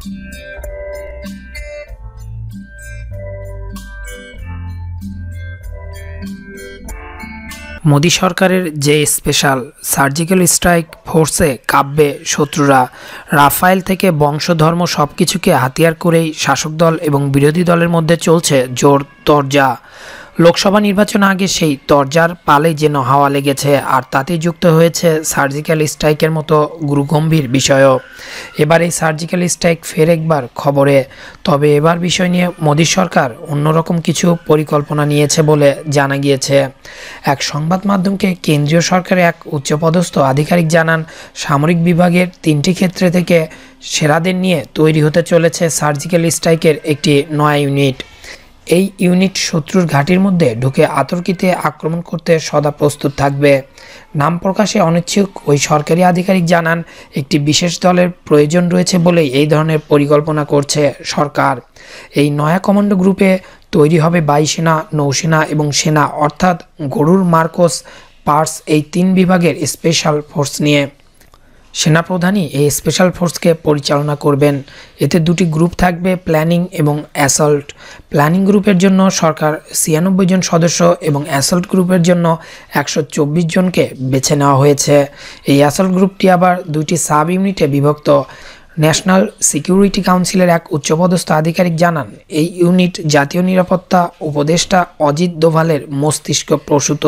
মোদী সরকারের যে special surgical strike ফোর্সে কাব্যে শত্রুরা রাফায়েল থেকে বংশধর্ম সব কিছুকে হাতিয়ার করেই শাসক দল এবং বিরোধী দলের মধ্যে চলছে জোর তরজা লোকসভা নির্বাচন আগে সেই তরজার পালে যেন হাওয়া লেগেছে আর তাতে যুক্ত হয়েছে সার্জিক্যাল স্ট্রাইকের মতো গুরুগম্ভীর বিষয়ও এবার এই সার্জিক্যাল স্ট্রাইক ফের একবার খবরে তবে এবার বিষয় নিয়ে মোদী সরকার অন্যরকম কিছু পরিকল্পনা নিয়েছে বলে জানা গিয়েছে এক সংবাদ মাধ্যমকে কেন্দ্রীয় সরকারের এক উচ্চপদস্থ আধিকারিক জানান সামরিক বিভাগের তিনটি ক্ষেত্রে থেকে সেরাদের নিয়ে তৈরি হতে চলেছে সার্জিক্যাল স্ট্রাইকের একটি নয়া ইউনিট এই ইউনিট শত্রুর ঘাঁটির মধ্যে ঢুকে আতর্কিতে আক্রমণ করতে সদা প্রস্তুত থাকবে নাম প্রকাশে অনিচ্ছুক ওই সরকারি আধিকারিক জানান একটি বিশেষ দলের প্রয়োজন রয়েছে বলেই এই ধরনের পরিকল্পনা করছে সরকার এই নয়া কমান্ডো গ্রুপে তৈরি হবে বায়ুসেনা নৌসেনা এবং সেনা অর্থাৎ গরুর মার্কোস পার্স এই তিন বিভাগের স্পেশাল ফোর্স নিয়ে সেনাপ্রধানই এই স্পেশাল ফোর্সকে পরিচালনা করবেন এতে দুটি গ্রুপ থাকবে প্ল্যানিং এবং অ্যাসল্ট প্ল্যানিং গ্রুপের জন্য সরকার ছিয়ানব্বই জন সদস্য এবং অ্যাসল্ট গ্রুপের জন্য একশো জনকে বেছে নেওয়া হয়েছে এই অ্যাসল্ট গ্রুপটি আবার দুইটি সাব ইউনিটে বিভক্ত ন্যাশনাল সিকিউরিটি কাউন্সিলের এক উচ্চপদস্থ আধিকারিক জানান এই ইউনিট জাতীয় নিরাপত্তা উপদেষ্টা অজিত দোভালের মস্তিষ্ক প্রসূত